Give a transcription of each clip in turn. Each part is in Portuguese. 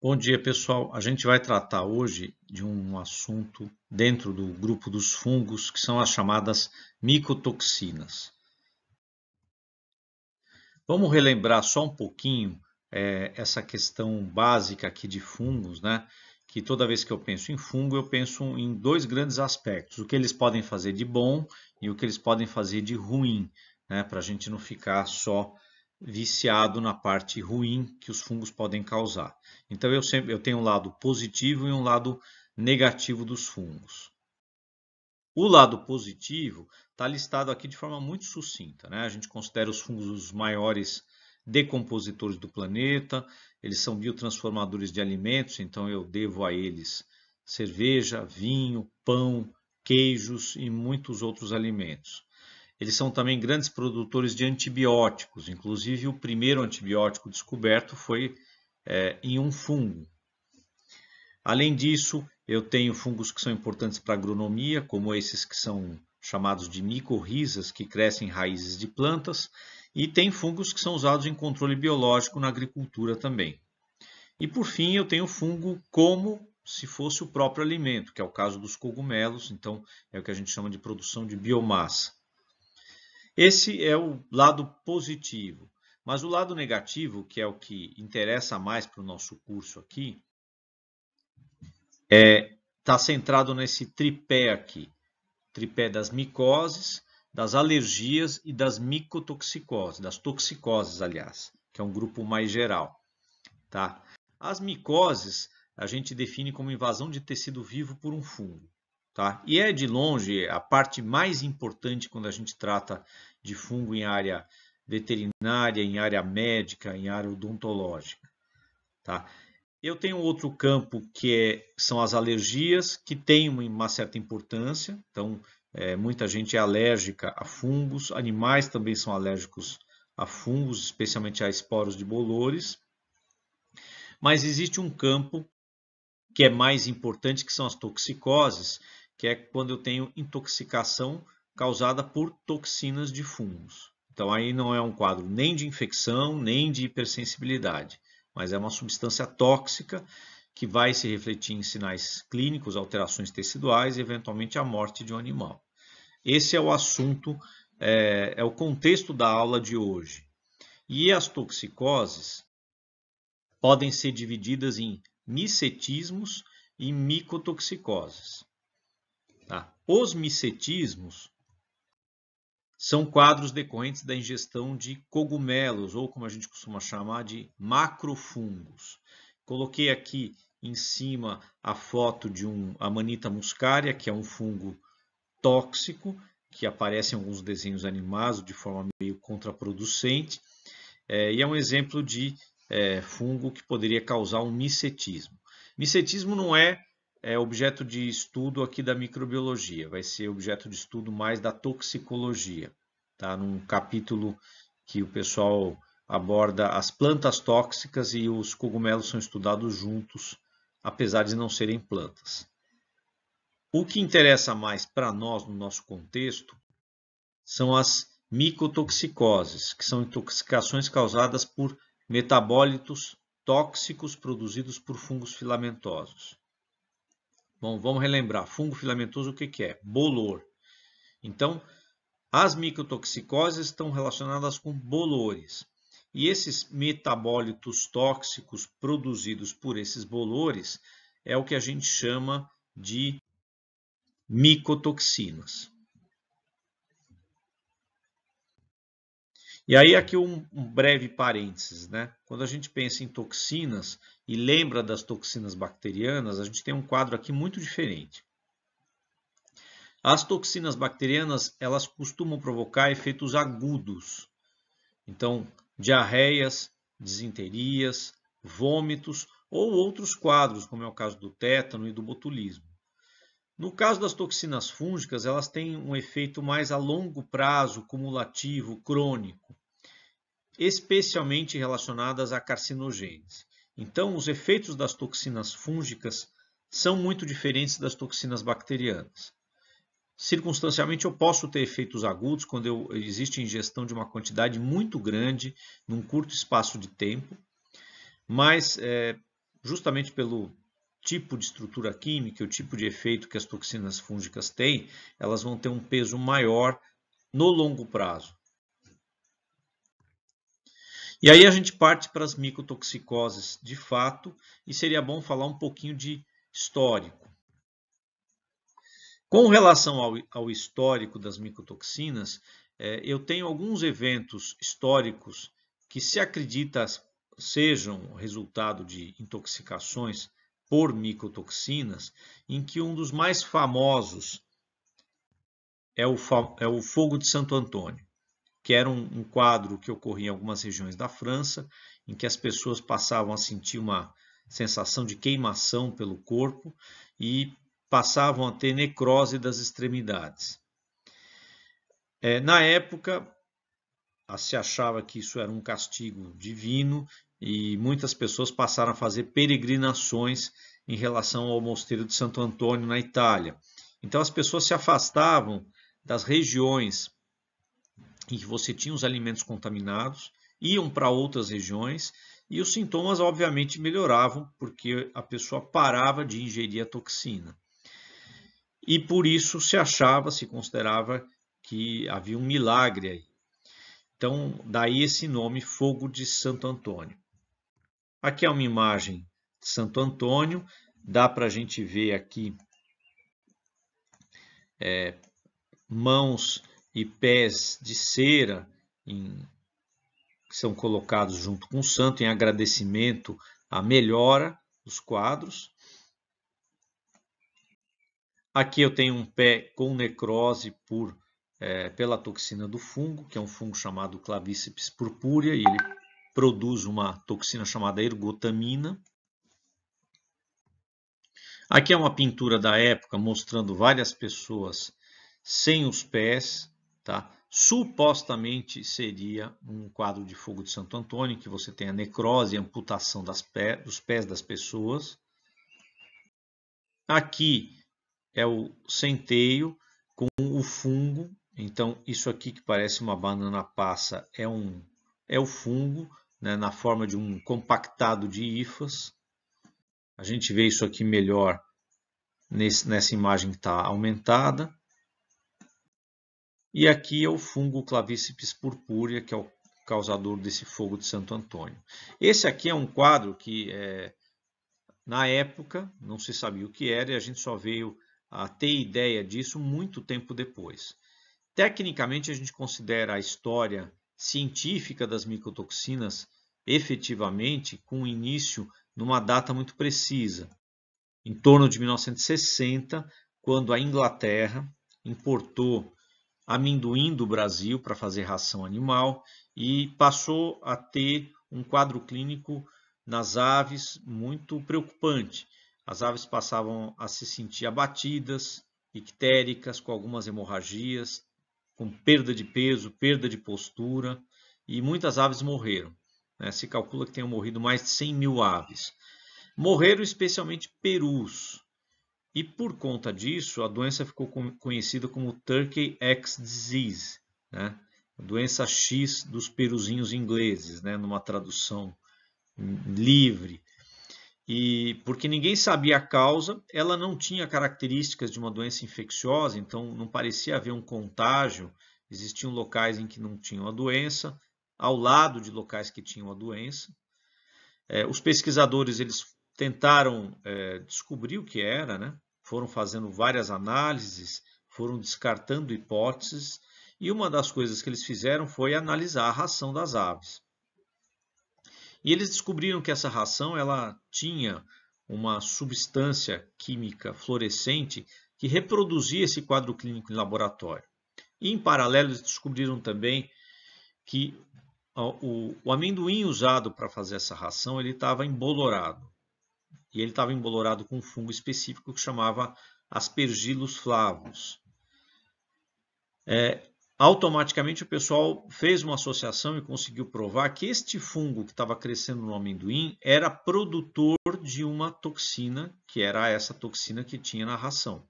Bom dia, pessoal. A gente vai tratar hoje de um assunto dentro do grupo dos fungos, que são as chamadas micotoxinas. Vamos relembrar só um pouquinho é, essa questão básica aqui de fungos, né? Que toda vez que eu penso em fungo, eu penso em dois grandes aspectos: o que eles podem fazer de bom e o que eles podem fazer de ruim, né? Para a gente não ficar só viciado na parte ruim que os fungos podem causar. Então eu sempre eu tenho um lado positivo e um lado negativo dos fungos. O lado positivo está listado aqui de forma muito sucinta. Né? A gente considera os fungos os maiores decompositores do planeta, eles são biotransformadores de alimentos, então eu devo a eles cerveja, vinho, pão, queijos e muitos outros alimentos. Eles são também grandes produtores de antibióticos, inclusive o primeiro antibiótico descoberto foi é, em um fungo. Além disso, eu tenho fungos que são importantes para a agronomia, como esses que são chamados de micorrizas, que crescem raízes de plantas, e tem fungos que são usados em controle biológico na agricultura também. E por fim, eu tenho fungo como se fosse o próprio alimento, que é o caso dos cogumelos, então é o que a gente chama de produção de biomassa. Esse é o lado positivo. Mas o lado negativo, que é o que interessa mais para o nosso curso aqui, está é, tá centrado nesse tripé aqui: tripé das micoses, das alergias e das micotoxicoses, das toxicoses, aliás, que é um grupo mais geral. Tá? As micoses a gente define como invasão de tecido vivo por um fungo. Tá? E é de longe a parte mais importante quando a gente trata de fungo em área veterinária, em área médica, em área odontológica. Tá? Eu tenho outro campo que é, são as alergias, que tem uma certa importância. Então, é, muita gente é alérgica a fungos, animais também são alérgicos a fungos, especialmente a esporos de bolores. Mas existe um campo que é mais importante, que são as toxicoses, que é quando eu tenho intoxicação causada por toxinas de fungos. Então aí não é um quadro nem de infecção, nem de hipersensibilidade, mas é uma substância tóxica que vai se refletir em sinais clínicos, alterações teciduais e eventualmente a morte de um animal. Esse é o assunto, é, é o contexto da aula de hoje. E as toxicoses podem ser divididas em micetismos e micotoxicoses. Os micetismos são quadros decorrentes da ingestão de cogumelos, ou como a gente costuma chamar de macrofungos. Coloquei aqui em cima a foto de um Amanita muscaria, que é um fungo tóxico, que aparece em alguns desenhos animados de forma meio contraproducente, é, e é um exemplo de é, fungo que poderia causar um micetismo. Micetismo não é é objeto de estudo aqui da microbiologia, vai ser objeto de estudo mais da toxicologia, tá? Num capítulo que o pessoal aborda as plantas tóxicas e os cogumelos são estudados juntos, apesar de não serem plantas. O que interessa mais para nós no nosso contexto são as micotoxicoses, que são intoxicações causadas por metabólitos tóxicos produzidos por fungos filamentosos. Bom, vamos relembrar. Fungo filamentoso, o que, que é? Bolor. Então, as micotoxicoses estão relacionadas com bolores. E esses metabólitos tóxicos produzidos por esses bolores é o que a gente chama de micotoxinas. E aí aqui um, um, breve parênteses, né? Quando a gente pensa em toxinas e lembra das toxinas bacterianas, a gente tem um quadro aqui muito diferente. As toxinas bacterianas, elas costumam provocar efeitos agudos. Então, diarreias, desinterias, vômitos ou outros quadros, como é o caso do tétano e do botulismo. No caso das toxinas fúngicas, elas têm um efeito mais a longo prazo, cumulativo, crônico especialmente relacionadas a carcinogênese. Então, os efeitos das toxinas fúngicas são muito diferentes das toxinas bacterianas. Circunstancialmente, eu posso ter efeitos agudos quando eu, existe ingestão de uma quantidade muito grande num curto espaço de tempo, mas é, justamente pelo tipo de estrutura química, o tipo de efeito que as toxinas fúngicas têm, elas vão ter um peso maior no longo prazo. E aí a gente parte para as micotoxicoses de fato, e seria bom falar um pouquinho de histórico. Com relação ao, ao histórico das micotoxinas, é, eu tenho alguns eventos históricos que se acredita sejam resultado de intoxicações por micotoxinas, em que um dos mais famosos é o, é o fogo de Santo Antônio que era um, um quadro que ocorria em algumas regiões da França, em que as pessoas passavam a sentir uma sensação de queimação pelo corpo e passavam a ter necrose das extremidades. É, na época, se achava que isso era um castigo divino e muitas pessoas passaram a fazer peregrinações em relação ao Mosteiro de Santo Antônio na Itália. Então, as pessoas se afastavam das regiões em que você tinha os alimentos contaminados, iam para outras regiões e os sintomas obviamente melhoravam porque a pessoa parava de ingerir a toxina. E por isso se achava, se considerava que havia um milagre aí. Então, daí esse nome Fogo de Santo Antônio. Aqui é uma imagem de Santo Antônio, dá para a gente ver aqui é, mãos e pés de cera em, que são colocados junto com o santo em agradecimento à melhora dos quadros. Aqui eu tenho um pé com necrose por, é, pela toxina do fungo, que é um fungo chamado Clavíceps purpúrea, e ele produz uma toxina chamada ergotamina. Aqui é uma pintura da época mostrando várias pessoas sem os pés, Tá? Supostamente seria um quadro de fogo de Santo Antônio, que você tem a necrose e amputação pé, dos pés das pessoas. Aqui é o centeio com o fungo. Então, isso aqui que parece uma banana passa é, um, é o fungo, né, na forma de um compactado de hifas. A gente vê isso aqui melhor nesse, nessa imagem que está aumentada. E aqui é o fungo clavíceps purpúrea, que é o causador desse fogo de Santo Antônio. Esse aqui é um quadro que, é, na época, não se sabia o que era e a gente só veio a ter ideia disso muito tempo depois. Tecnicamente, a gente considera a história científica das micotoxinas efetivamente com início numa data muito precisa, em torno de 1960, quando a Inglaterra importou amendoim do Brasil para fazer ração animal e passou a ter um quadro clínico nas aves muito preocupante. As aves passavam a se sentir abatidas, ictéricas, com algumas hemorragias, com perda de peso, perda de postura, e muitas aves morreram. Né? Se calcula que tenham morrido mais de 100 mil aves. Morreram especialmente perus, e por conta disso, a doença ficou conhecida como Turkey X Disease, né? doença X dos peruzinhos ingleses, né? numa tradução livre. E porque ninguém sabia a causa, ela não tinha características de uma doença infecciosa, então não parecia haver um contágio. Existiam locais em que não tinham a doença, ao lado de locais que tinham a doença. É, os pesquisadores eles tentaram é, descobrir o que era, né? foram fazendo várias análises, foram descartando hipóteses, e uma das coisas que eles fizeram foi analisar a ração das aves. E eles descobriram que essa ração ela tinha uma substância química fluorescente que reproduzia esse quadro clínico em laboratório. E, em paralelo, eles descobriram também que o, o amendoim usado para fazer essa ração ele estava embolorado e ele estava embolorado com um fungo específico que chamava aspergillus flavus. É, automaticamente o pessoal fez uma associação e conseguiu provar que este fungo que estava crescendo no amendoim era produtor de uma toxina, que era essa toxina que tinha na ração.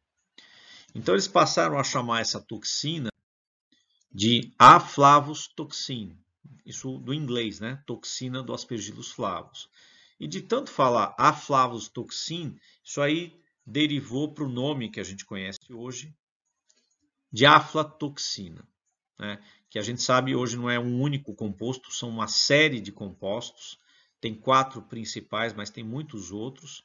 Então eles passaram a chamar essa toxina de toxin, isso do inglês, né? Toxina do aspergillus flavus. E de tanto falar aflavostoxin, isso aí derivou para o nome que a gente conhece hoje de aflatoxina, né? que a gente sabe hoje não é um único composto, são uma série de compostos, tem quatro principais, mas tem muitos outros,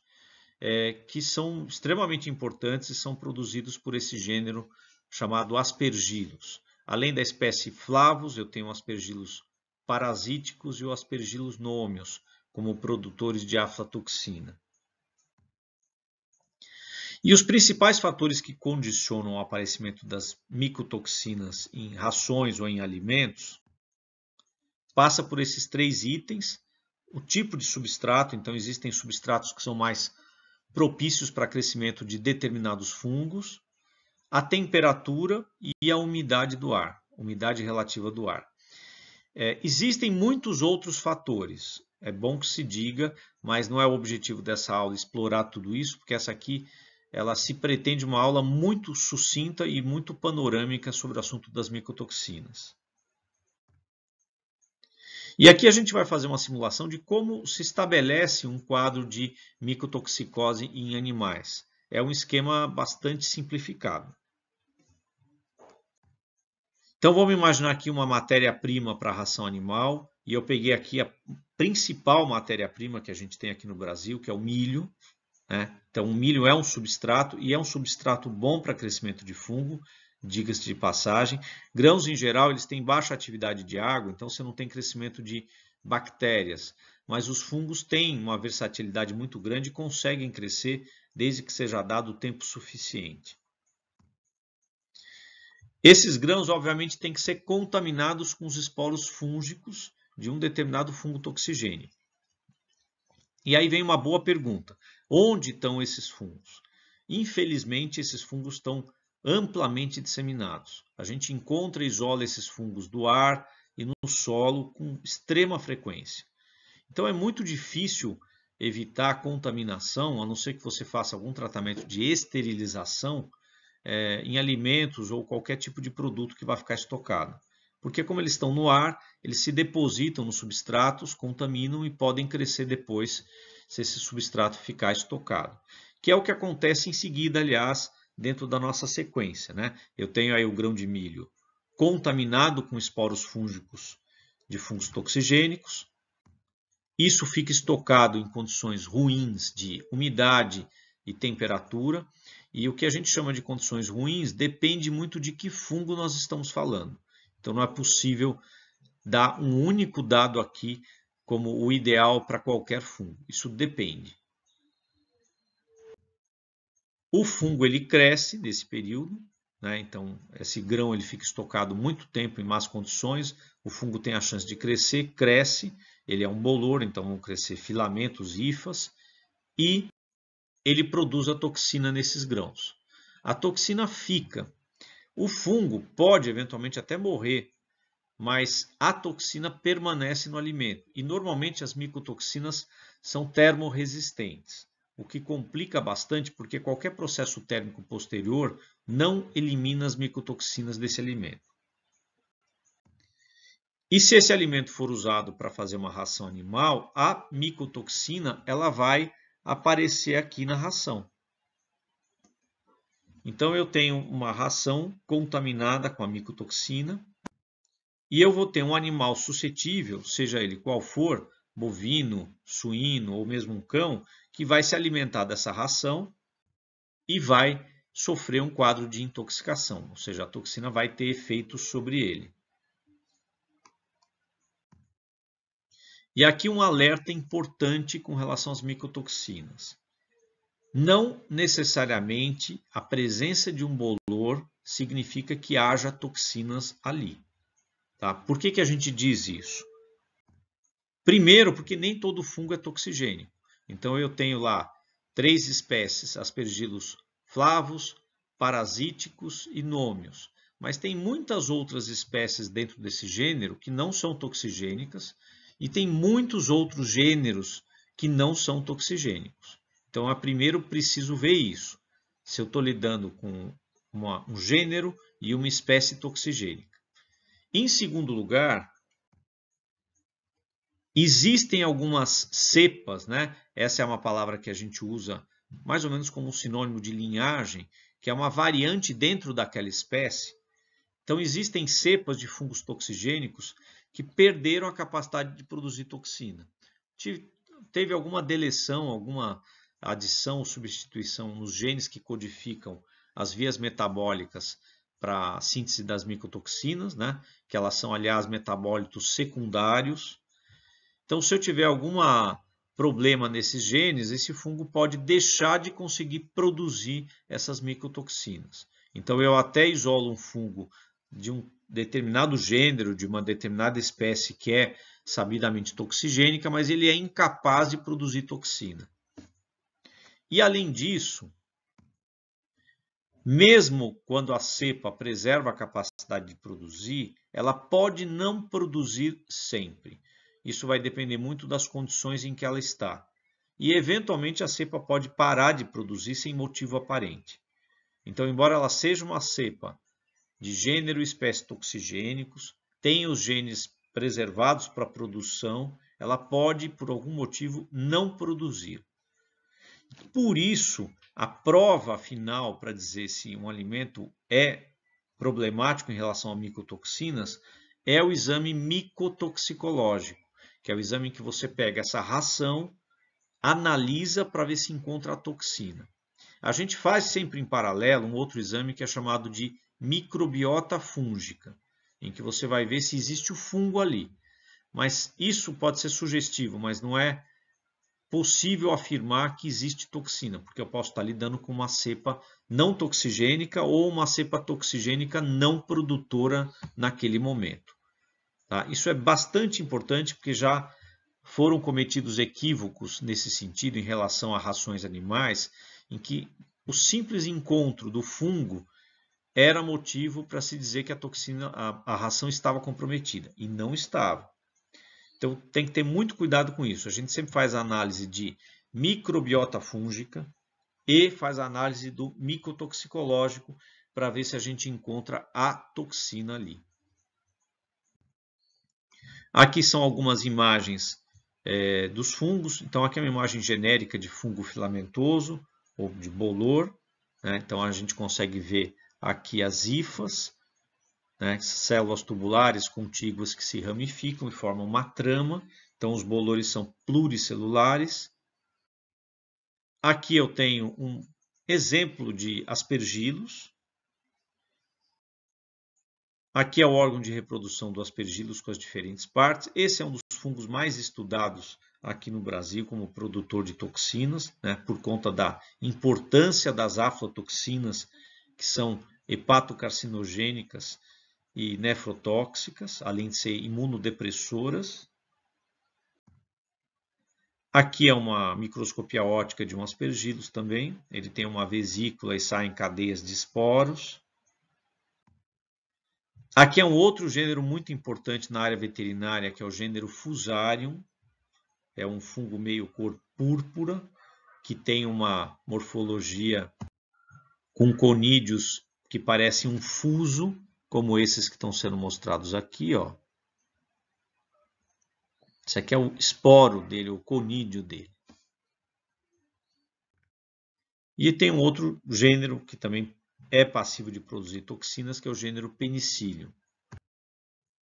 é, que são extremamente importantes e são produzidos por esse gênero chamado aspergilos. Além da espécie flavos, eu tenho aspergilos parasíticos e o aspergilos nômios, como produtores de aflatoxina. E os principais fatores que condicionam o aparecimento das micotoxinas em rações ou em alimentos passa por esses três itens, o tipo de substrato, então existem substratos que são mais propícios para crescimento de determinados fungos, a temperatura e a umidade do ar, umidade relativa do ar. É, existem muitos outros fatores, é bom que se diga, mas não é o objetivo dessa aula explorar tudo isso, porque essa aqui ela se pretende uma aula muito sucinta e muito panorâmica sobre o assunto das micotoxinas. E aqui a gente vai fazer uma simulação de como se estabelece um quadro de micotoxicose em animais. É um esquema bastante simplificado. Então vamos imaginar aqui uma matéria-prima para a ração animal, e eu peguei aqui a principal matéria-prima que a gente tem aqui no Brasil, que é o milho. Né? Então, o milho é um substrato e é um substrato bom para crescimento de fungo, diga-se de passagem. Grãos, em geral, eles têm baixa atividade de água, então você não tem crescimento de bactérias. Mas os fungos têm uma versatilidade muito grande e conseguem crescer desde que seja dado o tempo suficiente. Esses grãos, obviamente, têm que ser contaminados com os esporos fúngicos de um determinado fungo toxigênio. E aí vem uma boa pergunta: onde estão esses fungos? Infelizmente, esses fungos estão amplamente disseminados. A gente encontra e isola esses fungos do ar e no solo com extrema frequência. Então, é muito difícil evitar a contaminação, a não ser que você faça algum tratamento de esterilização é, em alimentos ou qualquer tipo de produto que vai ficar estocado porque como eles estão no ar, eles se depositam nos substratos, contaminam e podem crescer depois se esse substrato ficar estocado. Que é o que acontece em seguida, aliás, dentro da nossa sequência. Né? Eu tenho aí o grão de milho contaminado com esporos fúngicos de fungos toxigênicos. Isso fica estocado em condições ruins de umidade e temperatura. E o que a gente chama de condições ruins depende muito de que fungo nós estamos falando. Então não é possível dar um único dado aqui como o ideal para qualquer fungo. Isso depende. O fungo ele cresce nesse período, né? então esse grão ele fica estocado muito tempo em más condições. O fungo tem a chance de crescer, cresce, ele é um bolor, então vão crescer filamentos, hifas, e ele produz a toxina nesses grãos. A toxina fica o fungo pode eventualmente até morrer, mas a toxina permanece no alimento e normalmente as micotoxinas são termoresistentes, o que complica bastante porque qualquer processo térmico posterior não elimina as micotoxinas desse alimento. E se esse alimento for usado para fazer uma ração animal, a micotoxina ela vai aparecer aqui na ração. Então eu tenho uma ração contaminada com a micotoxina e eu vou ter um animal suscetível, seja ele qual for, bovino, suíno ou mesmo um cão, que vai se alimentar dessa ração e vai sofrer um quadro de intoxicação, ou seja, a toxina vai ter efeito sobre ele. E aqui um alerta importante com relação às micotoxinas. Não necessariamente a presença de um bolor significa que haja toxinas ali. Tá? Por que, que a gente diz isso? Primeiro, porque nem todo fungo é toxigênico. Então, eu tenho lá três espécies, aspergilos flavos, parasíticos e nômios. Mas tem muitas outras espécies dentro desse gênero que não são toxigênicas e tem muitos outros gêneros que não são toxigênicos. Então, a primeiro preciso ver isso. Se eu estou lidando com uma, um gênero e uma espécie toxigênica. Em segundo lugar, existem algumas cepas, né? Essa é uma palavra que a gente usa mais ou menos como um sinônimo de linhagem, que é uma variante dentro daquela espécie. Então, existem cepas de fungos toxigênicos que perderam a capacidade de produzir toxina. Teve alguma deleção, alguma adição ou substituição nos genes que codificam as vias metabólicas para a síntese das micotoxinas, né? que elas são, aliás, metabólitos secundários. Então, se eu tiver algum problema nesses genes, esse fungo pode deixar de conseguir produzir essas micotoxinas. Então, eu até isolo um fungo de um determinado gênero, de uma determinada espécie que é sabidamente toxigênica, mas ele é incapaz de produzir toxina. E além disso, mesmo quando a cepa preserva a capacidade de produzir, ela pode não produzir sempre. Isso vai depender muito das condições em que ela está. E eventualmente a cepa pode parar de produzir sem motivo aparente. Então, embora ela seja uma cepa de gênero e espécie toxigênicos, tem os genes preservados para produção, ela pode, por algum motivo, não produzir. Por isso, a prova final para dizer se um alimento é problemático em relação a micotoxinas é o exame micotoxicológico, que é o exame que você pega essa ração, analisa para ver se encontra a toxina. A gente faz sempre em paralelo um outro exame que é chamado de microbiota fúngica, em que você vai ver se existe o fungo ali. Mas isso pode ser sugestivo, mas não é possível afirmar que existe toxina, porque eu posso estar lidando com uma cepa não toxigênica ou uma cepa toxigênica não produtora naquele momento. Tá? Isso é bastante importante porque já foram cometidos equívocos nesse sentido em relação a rações animais, em que o simples encontro do fungo era motivo para se dizer que a toxina, a, a ração estava comprometida, e não estava. Então tem que ter muito cuidado com isso. A gente sempre faz a análise de microbiota fúngica e faz a análise do micotoxicológico para ver se a gente encontra a toxina ali. Aqui são algumas imagens é, dos fungos. Então, aqui é uma imagem genérica de fungo filamentoso ou de bolor. Né? Então, a gente consegue ver aqui as hifas né, células tubulares contíguas que se ramificam e formam uma trama. Então, os bolores são pluricelulares. Aqui eu tenho um exemplo de aspergilos. Aqui é o órgão de reprodução do aspergilos com as diferentes partes. Esse é um dos fungos mais estudados aqui no Brasil como produtor de toxinas, né, por conta da importância das aflatoxinas, que são hepatocarcinogênicas, e nefrotóxicas, além de ser imunodepressoras. Aqui é uma microscopia ótica de um aspergilos também. Ele tem uma vesícula e saem cadeias de esporos. Aqui é um outro gênero muito importante na área veterinária, que é o gênero Fusarium. É um fungo meio cor púrpura, que tem uma morfologia com conídeos que parecem um fuso, como esses que estão sendo mostrados aqui, ó. Esse aqui é o esporo dele, o conídeo dele. E tem um outro gênero que também é passivo de produzir toxinas, que é o gênero penicílio.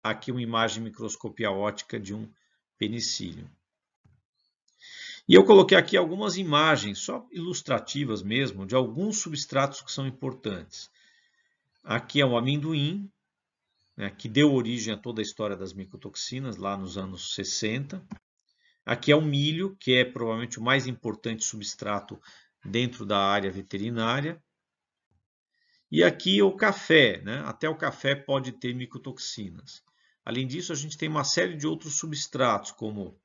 Tá aqui uma imagem microscopia ótica de um penicílio. E eu coloquei aqui algumas imagens, só ilustrativas mesmo, de alguns substratos que são importantes. Aqui é o amendoim, né, que deu origem a toda a história das micotoxinas lá nos anos 60. Aqui é o milho, que é provavelmente o mais importante substrato dentro da área veterinária. E aqui é o café, né? até o café pode ter micotoxinas. Além disso, a gente tem uma série de outros substratos, como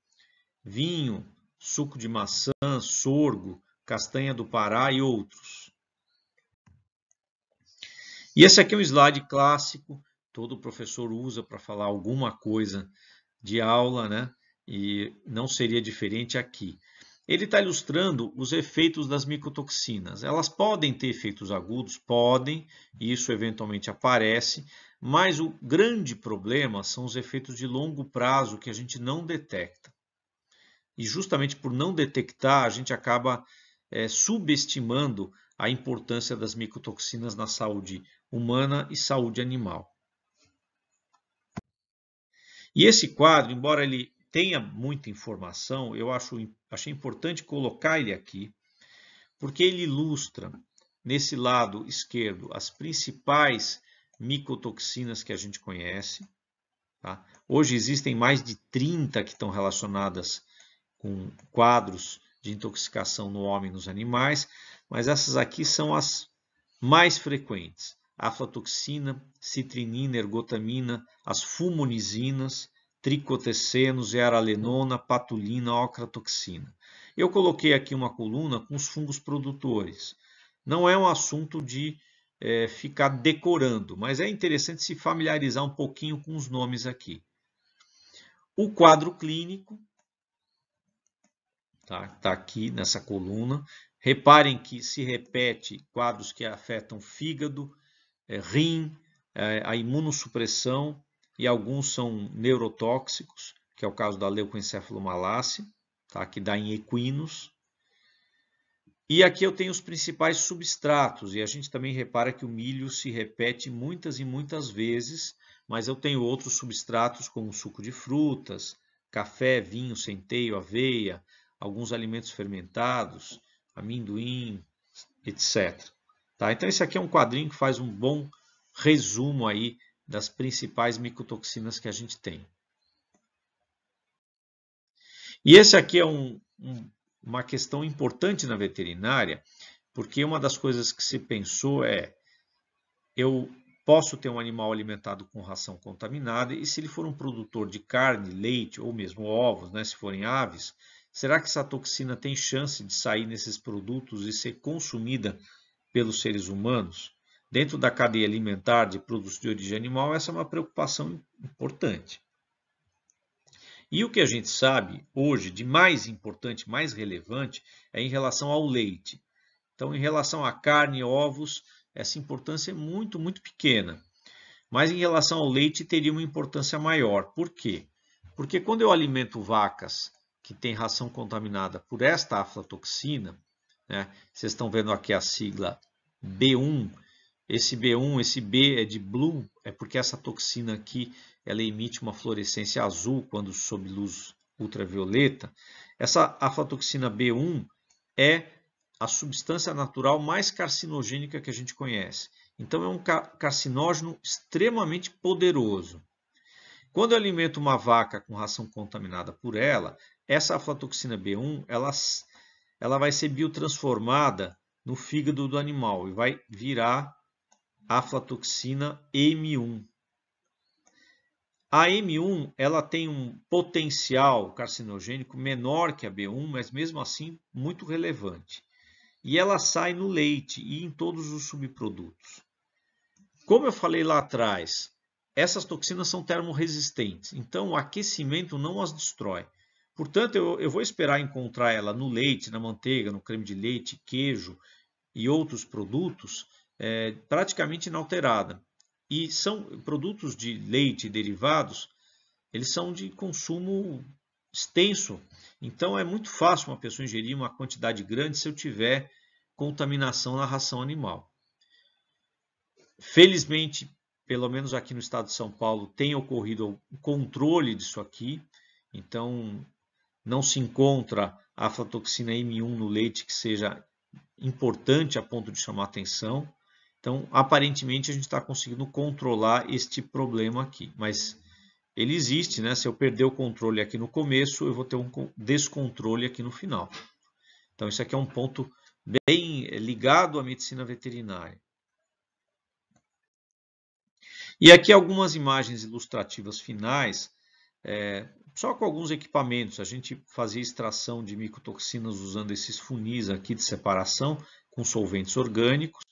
vinho, suco de maçã, sorgo, castanha do Pará e outros. E esse aqui é um slide clássico, todo professor usa para falar alguma coisa de aula, né? E não seria diferente aqui. Ele está ilustrando os efeitos das micotoxinas. Elas podem ter efeitos agudos? Podem, isso eventualmente aparece, mas o grande problema são os efeitos de longo prazo que a gente não detecta. E justamente por não detectar, a gente acaba é, subestimando a importância das micotoxinas na saúde humana e saúde animal. E esse quadro, embora ele tenha muita informação, eu acho, achei importante colocar ele aqui, porque ele ilustra, nesse lado esquerdo, as principais micotoxinas que a gente conhece. Tá? Hoje existem mais de 30 que estão relacionadas com quadros de intoxicação no homem e nos animais, mas essas aqui são as mais frequentes aflatoxina, citrinina, ergotamina, as fumonizinas, tricotecenos, aralenona, patulina, ocratoxina. Eu coloquei aqui uma coluna com os fungos produtores. Não é um assunto de é, ficar decorando, mas é interessante se familiarizar um pouquinho com os nomes aqui. O quadro clínico, está tá aqui nessa coluna. Reparem que se repete quadros que afetam fígado, é, rim, é, a imunossupressão e alguns são neurotóxicos, que é o caso da leucoencefalomalácea, tá? que dá em equinos. E aqui eu tenho os principais substratos, e a gente também repara que o milho se repete muitas e muitas vezes, mas eu tenho outros substratos como suco de frutas, café, vinho, centeio, aveia, alguns alimentos fermentados, amendoim, etc. Tá? Então esse aqui é um quadrinho que faz um bom resumo aí das principais micotoxinas que a gente tem. E esse aqui é um, um, uma questão importante na veterinária, porque uma das coisas que se pensou é eu posso ter um animal alimentado com ração contaminada e se ele for um produtor de carne, leite ou mesmo ovos, né, se forem aves, será que essa toxina tem chance de sair nesses produtos e ser consumida pelos seres humanos, dentro da cadeia alimentar de produtos de origem animal, essa é uma preocupação importante. E o que a gente sabe hoje de mais importante, mais relevante, é em relação ao leite. Então, em relação à carne e ovos, essa importância é muito, muito pequena. Mas em relação ao leite, teria uma importância maior. Por quê? Porque quando eu alimento vacas que têm ração contaminada por esta aflatoxina, né? Vocês estão vendo aqui a sigla B1. Esse B1, esse B é de blue, é porque essa toxina aqui ela emite uma fluorescência azul quando sob luz ultravioleta. Essa aflatoxina B1 é a substância natural mais carcinogênica que a gente conhece. Então é um carcinógeno extremamente poderoso. Quando eu alimento uma vaca com ração contaminada por ela, essa aflatoxina B1 ela ela vai ser biotransformada no fígado do animal e vai virar aflatoxina M1. A M1 ela tem um potencial carcinogênico menor que a B1, mas mesmo assim muito relevante. E ela sai no leite e em todos os subprodutos. Como eu falei lá atrás, essas toxinas são termoresistentes, então o aquecimento não as destrói. Portanto, eu, eu vou esperar encontrar ela no leite, na manteiga, no creme de leite, queijo e outros produtos é, praticamente inalterada. E são produtos de leite e derivados, eles são de consumo extenso. Então é muito fácil uma pessoa ingerir uma quantidade grande se eu tiver contaminação na ração animal. Felizmente, pelo menos aqui no estado de São Paulo, tem ocorrido o controle disso aqui. Então, não se encontra aflatoxina M1 no leite que seja importante a ponto de chamar atenção. Então, aparentemente, a gente está conseguindo controlar este problema aqui, mas ele existe, né? Se eu perder o controle aqui no começo, eu vou ter um descontrole aqui no final. Então, isso aqui é um ponto bem ligado à medicina veterinária. E aqui algumas imagens ilustrativas finais é, só com alguns equipamentos, a gente fazia extração de micotoxinas usando esses funis aqui de separação com solventes orgânicos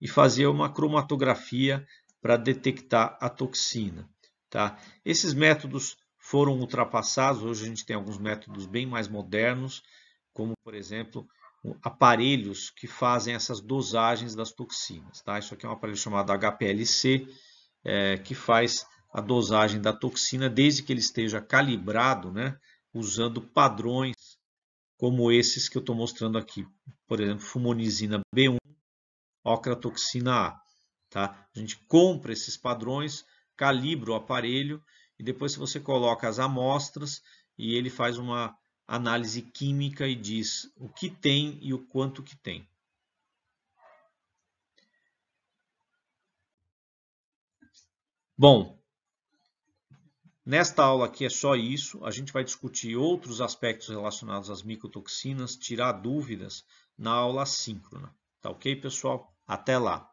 e fazia uma cromatografia para detectar a toxina. Tá? Esses métodos foram ultrapassados, hoje a gente tem alguns métodos bem mais modernos, como por exemplo aparelhos que fazem essas dosagens das toxinas. Tá? Isso aqui é um aparelho chamado HPLC, é, eh, que faz a dosagem da toxina, desde que ele esteja calibrado, né, usando padrões como esses que eu estou mostrando aqui. Por exemplo, fumonizina B1, ocratoxina A. Tá? A gente compra esses padrões, calibra o aparelho e depois você coloca as amostras e ele faz uma análise química e diz o que tem e o quanto que tem. Bom, Nesta aula aqui é só isso, a gente vai discutir outros aspectos relacionados às micotoxinas, tirar dúvidas na aula síncrona. Tá ok, pessoal? Até lá!